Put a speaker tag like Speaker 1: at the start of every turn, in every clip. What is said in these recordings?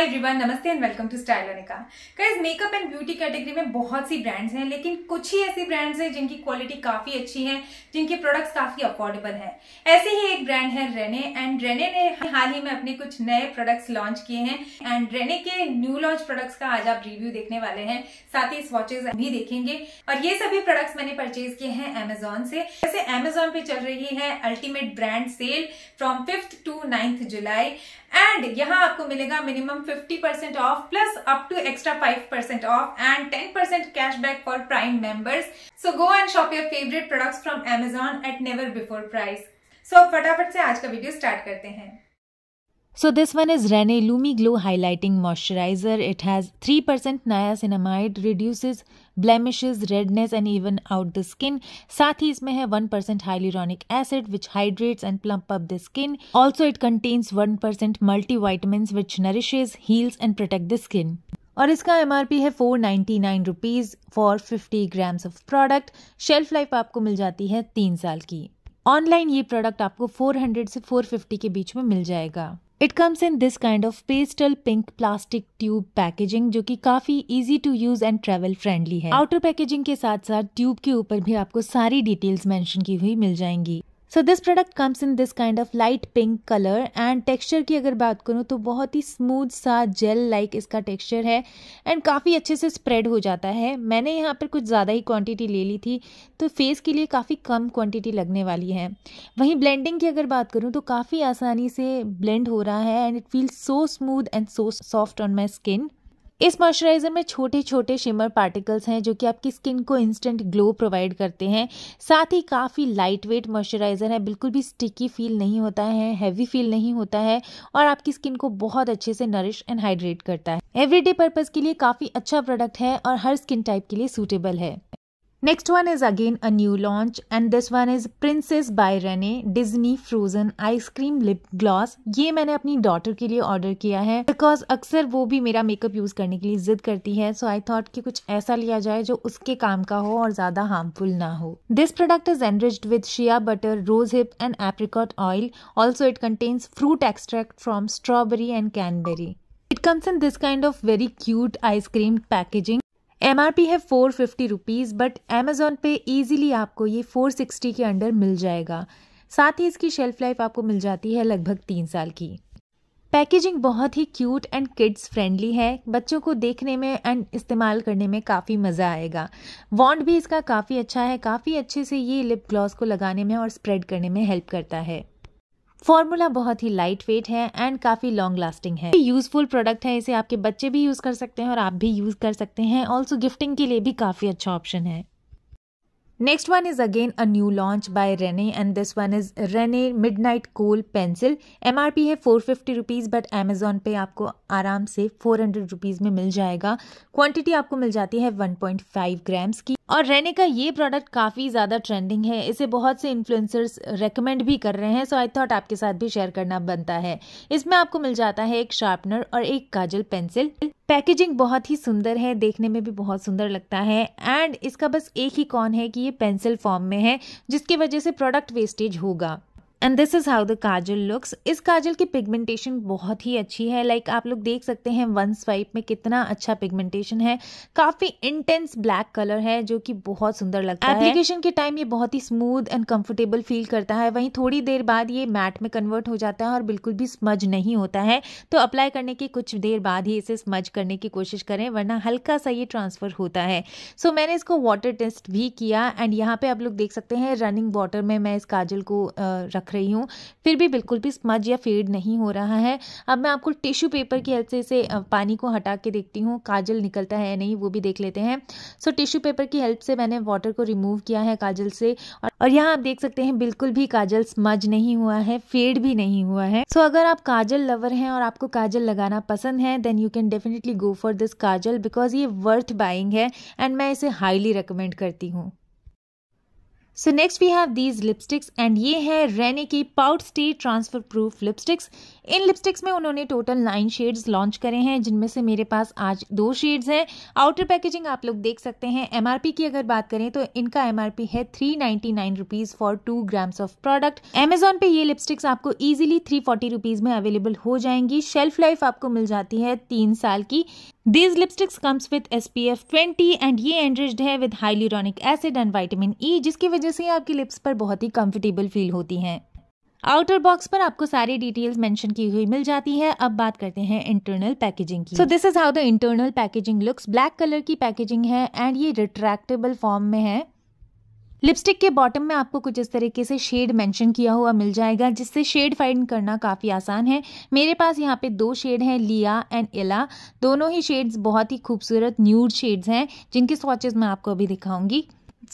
Speaker 1: हाय everyone नमस्ते and welcome to style Anika guys makeup and beauty category में बहुत सी brands हैं लेकिन कुछ ही ऐसी ब्रांड्स हैं जिनकी क्वालिटी काफी अच्छी है जिनके प्रोडक्ट्स काफी अफोर्डेबल हैं ऐसे ही एक ब्रांड है रेने एंड रेने ने हाल ही में अपने कुछ नए प्रोडक्ट्स लॉन्च किए हैं एंड रेने के न्यू लॉन्च प्रोडक्ट्स का आज आप रिव्यू देखने वाले हैं साथ ही वॉचेज भी देखेंगे और ये सभी प्रोडक्ट्स मैंने परचेज किए हैं एमेजोन से जैसे एमेजोन पे चल रही है ultimate brand sale from fifth to ninth July and यहाँ आपको मिलेगा minimum 50% off plus up to extra 5% off and 10% cashback for Prime members. So go and shop your favorite products from Amazon at never before price. So फटाफट से आज का video start करते हैं So this one is Rene Lumi Glow Highlighting Moisturizer. It has 3% niacinamide, reduces blemishes, redness and even out the skin. साथ hi isme hai 1% hyaluronic acid which hydrates and plump up the skin. Also it contains 1% multivitamins which nourishes, heals and protect the skin. और इसका M है four ninety nine rupees for fifty grams of product shelf life आपको मिल जाती है तीन साल की ऑनलाइन ये प्रोडक्ट आपको 400 से 450 के बीच में मिल जाएगा it comes in this kind of pastel pink plastic tube packaging जो कि काफी easy to use and travel friendly है आउटर पैकेजिंग के साथ साथ ट्यूब के ऊपर भी आपको सारी डिटेल्स मेंशन की हुई मिल जाएंगी so this product comes in this kind of light pink colour and texture की अगर बात करूँ तो बहुत ही स्मूथ सा जेल लाइक -like इसका टेक्सचर है एंड काफ़ी अच्छे से स्प्रेड हो जाता है मैंने यहाँ पर कुछ ज़्यादा ही क्वांटिटी ले ली थी तो फेस के लिए काफ़ी कम क्वांटिटी लगने वाली है वहीं ब्लेंडिंग की अगर बात करूँ तो काफ़ी आसानी से ब्लेंड हो रहा है and it feel so smooth and so soft on my skin इस मॉइस्चराइज़र में छोटे छोटे शिमर पार्टिकल्स हैं जो कि आपकी स्किन को इंस्टेंट ग्लो प्रोवाइड करते हैं साथ ही काफ़ी लाइट वेट मॉइस्चराइज़र है बिल्कुल भी स्टिकी फील नहीं होता है हैवी फील नहीं होता है और आपकी स्किन को बहुत अच्छे से नरिश एंड हाइड्रेट करता है एवरीडे पर्पज़ के लिए काफ़ी अच्छा प्रोडक्ट है और हर स्किन टाइप के लिए सूटेबल है Next one is again a new launch and this one is Princess by Rene Disney Frozen Ice Cream Lip Gloss ये मैंने अपनी daughter के लिए order किया है because अक्सर वो भी मेरा makeup use करने के लिए ज़िद करती है so I thought कि कुछ ऐसा लिया जाए जो उसके काम का हो और ज़्यादा harmful ना हो This product is enriched with shea butter, rose hip and apricot oil also it contains fruit extract from strawberry and cranberry It comes in this kind of very cute ice cream packaging M R P है four fifty rupees but Amazon पे easily आपको ये four sixty के under मिल जाएगा साथ ही इसकी shelf life आपको मिल जाती है लगभग तीन साल की पैकेजिंग बहुत ही क्यूट एंड किड्स फ्रेंडली है बच्चों को देखने में एंड इस्तेमाल करने में काफ़ी मज़ा आएगा वॉन्ड भी इसका काफ़ी अच्छा है काफ़ी अच्छे से ये लिप ग्लॉस को लगाने में और स्प्रेड करने में हेल्प करता है फॉर्मूला बहुत ही लाइट वेट है एंड काफ़ी लॉन्ग लास्टिंग है यूजफुल प्रोडक्ट है इसे आपके बच्चे भी यूज़ कर सकते हैं और आप भी यूज़ कर सकते हैं ऑल्सो गिफ्टिंग के लिए भी काफ़ी अच्छा ऑप्शन है Next one is again a new launch by Rene and this one is kohl pencil M R P है फिफ्टी रुपीज़ बट एमेजोन पे आपको आराम से फोर हंड्रेड रुपीज में मिल जाएगा क्वांटिटी आपको मिल जाती है वन पॉइंट फाइव ग्राम्स की और रेने का ये प्रोडक्ट काफ़ी ज़्यादा ट्रेंडिंग है इसे बहुत से इन्फ्लुएंसर्स रेकमेंड भी कर रहे हैं सो आई थॉट आपके साथ भी शेयर करना बनता है इसमें आपको मिल जाता है एक शार्पनर और एक काजल पेंसिल पैकेजिंग बहुत ही सुंदर है देखने में भी बहुत सुंदर लगता है एंड इसका बस एक ही कौन है कि ये पेंसिल फॉर्म में है जिसकी वजह से प्रोडक्ट वेस्टेज होगा and this is how the kajal looks इस काजल की पिगमेंटेशन बहुत ही अच्छी है लाइक like, आप लोग देख सकते हैं वन स्वाइप में कितना अच्छा पिगमेंटेशन है काफ़ी इंटेंस ब्लैक कलर है जो कि बहुत सुंदर लगता है एप्लीकेशन के टाइम ये बहुत ही स्मूथ एंड कंफर्टेबल फील करता है वहीं थोड़ी देर बाद ये मैट में कन्वर्ट हो जाता है और बिल्कुल भी स्मज नहीं होता है तो अप्लाई करने की कुछ देर बाद ही इसे स्मज करने की कोशिश करें वरना हल्का सा ये ट्रांसफ़र होता है सो so, मैंने इसको वाटर टेस्ट भी किया एंड यहाँ पे आप लोग देख सकते हैं रनिंग वाटर में मैं इस काजल को रख रख रही हूँ फिर भी बिल्कुल भी स्मज या फेड नहीं हो रहा है अब मैं आपको टिश्यू पेपर की हेल्प से इसे पानी को हटा के देखती हूँ काजल निकलता है नहीं वो भी देख लेते हैं सो टिश्यू पेपर की हेल्प से मैंने वाटर को रिमूव किया है काजल से और यहाँ आप देख सकते हैं बिल्कुल भी काजल स्मज नहीं हुआ है फेड भी नहीं हुआ है सो अगर आप काजल लवर हैं और आपको काजल लगाना पसंद है then you can definitely go for this kajal because ये वर्थ बाइंग है एंड मैं इसे हाईली रिकमेंड करती हूँ so next we have these lipsticks and ये है रेने की pout stay transfer proof lipsticks इन लिपस्टिक्स में उन्होंने टोटल नाइन शेड्स लॉन्च करे हैं जिनमें से मेरे पास आज दो शेड्स हैं आउटर पैकेजिंग आप लोग देख सकते हैं एमआरपी की अगर बात करें तो इनका एमआरपी है three ninety nine rupees for two grams of product Amazon पे ये लिपस्टिक्स आपको ईजिली थ्री फोर्टी रुपीज़ में अवेलेबल हो जाएंगी शेल्फ लाइफ आपको मिल जाती है तीन साल की these comes with S P F twenty and ये enriched है with hyaluronic acid and vitamin E जिसकी वजह से आपकी लिप्स पर बहुत ही कंफर्टेबल फील होती हैं आउटर बॉक्स पर आपको सारी डिटेल्स मेंशन की हुई मिल जाती है अब बात करते हैं इंटरनल पैकेजिंग की so this is how the internal packaging looks black colour की पैकेजिंग है एंड ये रिट्रैक्टेबल फॉर्म में है लिपस्टिक के बॉटम में आपको कुछ इस तरीके से शेड मेंशन किया हुआ मिल जाएगा जिससे शेड फाइंड करना काफ़ी आसान है मेरे पास यहाँ पे दो शेड हैं लिया एंड इला दोनों ही शेड्स बहुत ही खूबसूरत न्यूड शेड्स हैं जिनके स्वाचेज़ मैं आपको अभी दिखाऊंगी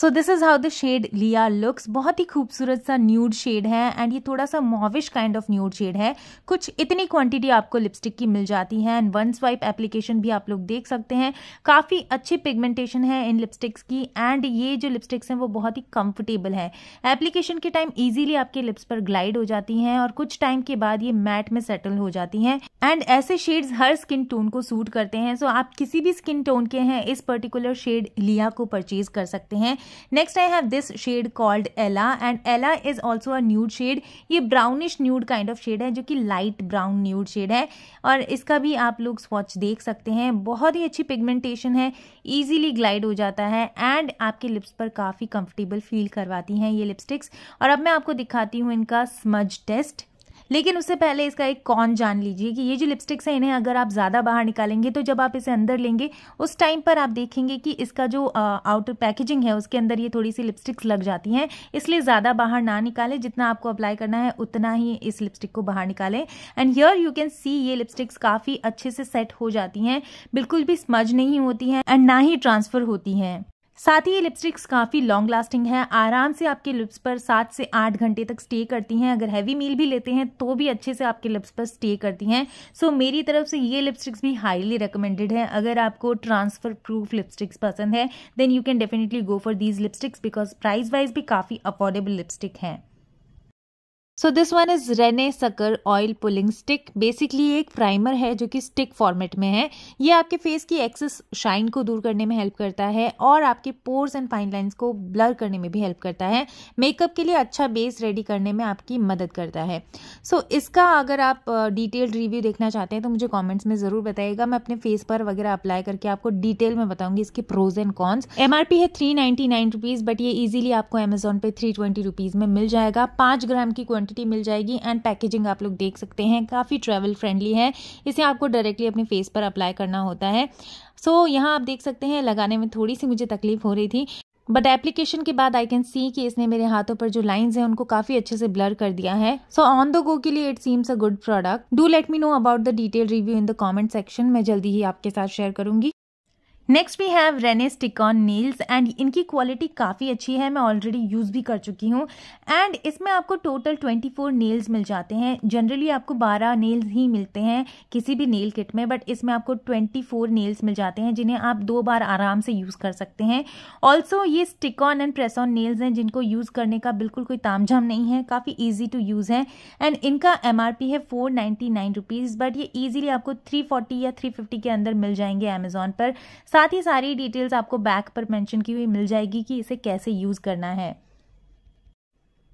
Speaker 1: so this is how the shade Leah looks बहुत ही खूबसूरत सा न्यूड शेड है एंड ये थोड़ा सा mauvish kind of nude shade है कुछ इतनी क्वांटिटी आपको लिपस्टिक की मिल जाती है एंड वन स्वाइप एप्लीकेशन भी आप लोग देख सकते हैं काफ़ी अच्छी पिगमेंटेशन है इन लिपस्टिक्स की एंड ये जो लिपस्टिक्स हैं वो बहुत ही कंफर्टेबल है एप्लीकेशन के टाइम ईजिली आपके लिप्स पर ग्लाइड हो जाती हैं और कुछ टाइम के बाद ये मैट में सेटल हो जाती हैं एंड ऐसे शेड्स हर स्किन टोन को सूट करते हैं सो so आप किसी भी स्किन टोन के हैं इस पर्टिकुलर शेड लिया को परचेज कर सकते हैं next I have this shade called Ella and Ella is also a nude shade ये brownish nude kind of shade है जो कि लाइट ब्राउन न्यूड शेड है और इसका भी आप लोग स्वॉच देख सकते हैं बहुत ही अच्छी पिगमेंटेशन है ईजिली ग्लाइड हो जाता है एंड आपके लिप्स पर काफ़ी कंफर्टेबल फील करवाती हैं ये लिपस्टिक्स और अब मैं आपको दिखाती हूँ इनका स्मज टेस्ट लेकिन उससे पहले इसका एक कौन जान लीजिए कि ये जो लिपस्टिक्स हैं इन्हें अगर आप ज़्यादा बाहर निकालेंगे तो जब आप इसे अंदर लेंगे उस टाइम पर आप देखेंगे कि इसका जो आउटर पैकेजिंग है उसके अंदर ये थोड़ी सी लिपस्टिक्स लग जाती हैं इसलिए ज़्यादा बाहर ना निकालें जितना आपको अप्लाई करना है उतना ही इस लिपस्टिक को बाहर निकालें and here you can see ये लिपस्टिक्स काफ़ी अच्छे से सेट हो जाती हैं बिल्कुल भी स्मज नहीं होती हैं एंड ना ही ट्रांसफ़र होती हैं साथ ही ये लिपस्टिक्स काफ़ी लॉन्ग लास्टिंग है आराम से आपके लिप्स पर सात से आठ घंटे तक स्टे करती हैं अगर हैवी मील भी लेते हैं तो भी अच्छे से आपके लिप्स पर स्टे करती हैं सो so, मेरी तरफ से ये लिपस्टिक्स भी हाईली रिकमेंडेड है अगर आपको ट्रांसफ़र प्रूफ लिपस्टिक्स पसंद है then you can definitely go for these lipsticks because price wise भी काफ़ी अफोर्डेबल लिपस्टिक हैं so this one is Renee sucker oil pulling stick basically एक प्राइमर है जो कि स्टिक फॉर्मेट में है ये आपके फेस की एक्सेस शाइन को दूर करने में हेल्प करता है और आपके पोर्स एंड फाइन लाइंस को ब्लर करने में भी हेल्प करता है मेकअप के लिए अच्छा बेस रेडी करने में आपकी मदद करता है सो so, इसका अगर आप डिटेल्ड रिव्यू देखना चाहते हैं तो मुझे कॉमेंट्स में ज़रूर बताइएगा मैं अपने फेस पर वगैरह अप्लाई करके आपको डिटेल में बताऊंगी इसके प्रोज एंड कॉन्स एम है three ninety nine rupees but ये इजिली आपको अमेजोन पे थ्री ट्वेंटी रुपीज़ में मिल जाएगा पाँच ग्राम की क्वान्टिटी क्वांटिटी मिल जाएगी एंड पैकेजिंग आप लोग देख सकते हैं काफ़ी ट्रैवल फ्रेंडली है इसे आपको डायरेक्टली अपने फेस पर अप्लाई करना होता है सो so, यहाँ आप देख सकते हैं लगाने में थोड़ी सी मुझे तकलीफ हो रही थी बट एप्लीकेशन के बाद आई कैन सी कि इसने मेरे हाथों पर जो लाइंस हैं उनको काफी अच्छे से ब्लर कर दिया है सो ऑन द गो के लिए it seems a good product do let me know about the detail review in the comment section मैं जल्दी ही आपके साथ शेयर करूंगी next we have Renee stick on nails and इनकी क्वालिटी काफ़ी अच्छी है मैं ऑलरेडी यूज़ भी कर चुकी हूँ एंड इसमें आपको टोटल 24 नेल्स मिल जाते हैं जनरली आपको 12 नेल्स ही मिलते हैं किसी भी नेल किट में बट इसमें आपको 24 नेल्स मिल जाते हैं जिन्हें आप दो बार आराम से यूज़ कर सकते हैं ऑल्सो ये stick on and press on nails हैं जिनको यूज़ करने का बिल्कुल कोई तामझाम नहीं है काफ़ी ईजी टू यूज़ है एंड इनका एम है फोर नाइन्टी बट ये ईजिली आपको थ्री या थ्री के अंदर मिल जाएंगे अमेजोन पर साथ ही सारी डिटेल्स आपको बैक पर मेंशन की हुई मिल जाएगी कि इसे कैसे यूज़ करना है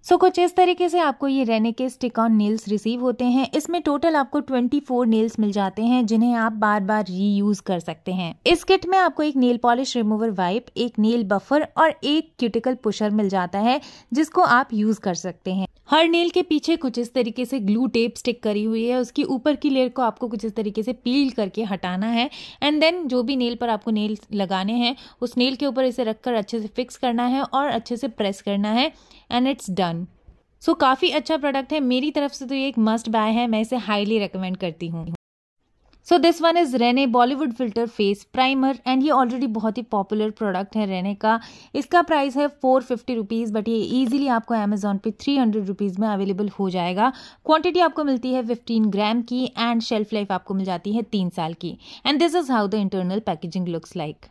Speaker 1: सो so, कुछ इस तरीके से आपको ये रहने के स्टिक ऑन नेल्स रिसीव होते हैं इसमें टोटल आपको 24 नेल्स मिल जाते हैं जिन्हें आप बार बार रीयूज कर सकते हैं इस किट में आपको एक नेल पॉलिश रिमूवर वाइप एक नेल बफर और एक क्यूटिकल पुशर मिल जाता है जिसको आप यूज कर सकते हैं हर नेल के पीछे कुछ इस तरीके से ग्लू टेप स्टिक करी हुई है उसकी ऊपर की लेयर को आपको कुछ इस तरीके से पील करके हटाना है एंड देन जो भी नेल पर आपको नेल लगाने हैं उस नेल के ऊपर इसे रखकर अच्छे से फिक्स करना है और अच्छे से प्रेस करना है एंड इट्स डन सो काफ़ी अच्छा प्रोडक्ट है मेरी तरफ से तो ये एक मस्ट बाय है मैं इसे हाईली रिकमेंड करती हूँ so this one is Renee Bollywood filter face primer and ये ऑलरेडी बहुत ही पॉपुलर प्रोडक्ट है रेने का इसका प्राइस है फोर फिफ्टी रुपीज़ बट ये ईजिली आपको अमेजोन पे थ्री हंड्रेड रुपीज़ में अवेलेबल हो जाएगा क्वांटिटी आपको मिलती है फिफ्टीन ग्राम की एंड शेल्फ लाइफ आपको मिल जाती है तीन साल की and this is how the internal packaging looks like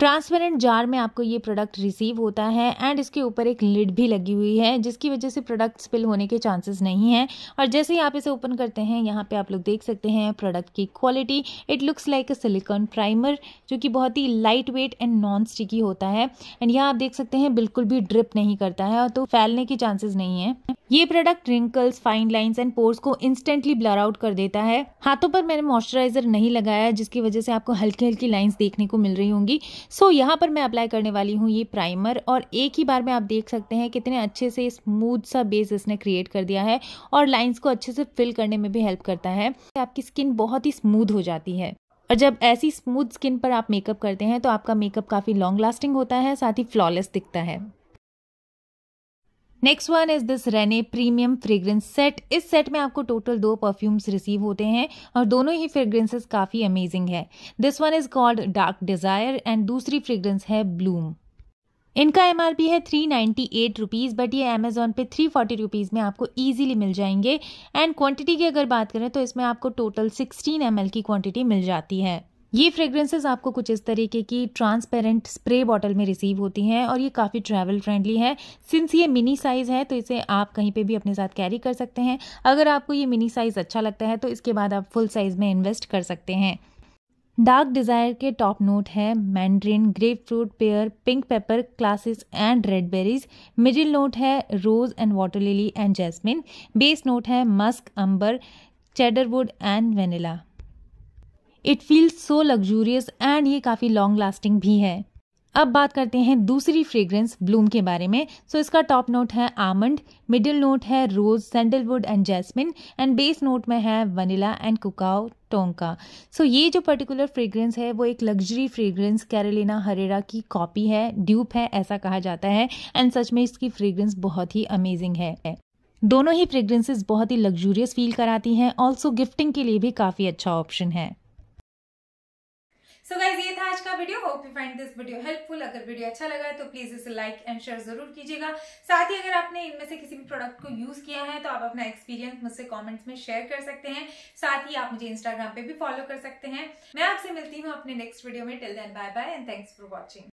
Speaker 1: transparent jar में आपको ये प्रोडक्ट रिसीव होता है एंड इसके ऊपर एक लिड भी लगी हुई है जिसकी वजह से प्रोडक्ट स्पिल होने के चांसेस नहीं है और जैसे ही आप इसे ओपन करते हैं यहाँ पे आप लोग देख सकते हैं प्रोडक्ट की quality it looks like a silicone primer जो कि बहुत ही light weight and non sticky होता है एंड यहाँ आप देख सकते हैं बिल्कुल भी ड्रिप नहीं करता है और तो फैलने के चांसेस नहीं है ये product wrinkles fine lines and pores को इंस्टेंटली ब्लर आउट कर देता है हाथों पर मैंने मॉइस्चराइजर नहीं लगाया जिसकी वजह से आपको हल्की हल्की लाइन्स देखने को मिल रही होंगी सो so, यहाँ पर मैं अप्लाई करने वाली हूँ ये प्राइमर और एक ही बार में आप देख सकते हैं कितने अच्छे से स्मूथ सा बेस इसने क्रिएट कर दिया है और लाइन्स को अच्छे से फिल करने में भी हेल्प करता है आपकी स्किन बहुत ही स्मूथ हो जाती है और जब ऐसी स्मूथ स्किन पर आप मेकअप करते हैं तो आपका मेकअप काफ़ी लॉन्ग लास्टिंग होता है साथ ही फ्लॉलेस दिखता है next one is this Renee premium fragrance set इस सेट में आपको टोटल दो परफ्यूम्स रिसीव होते हैं और दोनों ही फ्रेग्रेंसेस काफ़ी अमेजिंग है this one is called dark desire and दूसरी फ्रेग्रेंस है ब्लूम इनका एम आर पी है three ninety eight rupees but ये अमेजोन पे थ्री फोर्टी रुपीज़ में आपको ईजिली मिल जाएंगे एंड क्वांटिटी की अगर बात करें तो इसमें आपको टोटल सिक्सटीन एम एल की क्वांटिटी मिल जाती है ये फ्रेग्रेंसेस आपको कुछ इस तरीके की ट्रांसपेरेंट स्प्रे बॉटल में रिसीव होती हैं और ये काफ़ी ट्रैवल फ्रेंडली है सिंस ये मिनी साइज़ है तो इसे आप कहीं पे भी अपने साथ कैरी कर सकते हैं अगर आपको ये मिनी साइज़ अच्छा लगता है तो इसके बाद आप फुल साइज़ में इन्वेस्ट कर सकते हैं डार्क डिज़ायर के टॉप नोट है mandarin grapefruit pear pink pepper classes and red berries middle note है rose and water lily and jasmine base note है musk amber cedarwood and vanilla it feels so luxurious and ये काफ़ी long lasting भी है अब बात करते हैं दूसरी फ्रेग्रेंस ब्लूम के बारे में सो so, इसका टॉप नोट है आमंड मिडिल नोट है rose sandalwood and jasmine and base note में है वनीला एंड कुकाओ टोंग का सो so, ये जो पर्टिकुलर फ्रेग्रेंस है वो एक लग्जरी फ्रेग्रेंस कैरेलिना हरेरा की कॉपी है ड्यूप है ऐसा कहा जाता है एंड सच में इसकी फ्रेग्रेंस बहुत ही अमेजिंग है दोनों ही फ्रेग्रेंसेस बहुत ही लग्जूरियस फील कराती हैं ऑल्सो गिफ्टिंग के लिए भी काफ़ी अच्छा ऑप्शन है सो गाइज ये था आज का video hope you find this video helpful अगर वीडियो अच्छा लगा है तो प्लीज इसे लाइक एंड शेयर जरूर कीजिएगा साथ ही अगर आपने इनमें से किसी भी प्रोडक्ट को यूज किया है तो आप अपना एक्सपीरियंस मुझसे कॉमेंट्स में शेयर कर सकते हैं साथ ही आप मुझे इंस्टाग्राम पे भी फॉलो कर सकते हैं मैं आपसे मिलती हूँ अपने नेक्स्ट वीडियो में till then bye bye and thanks for watching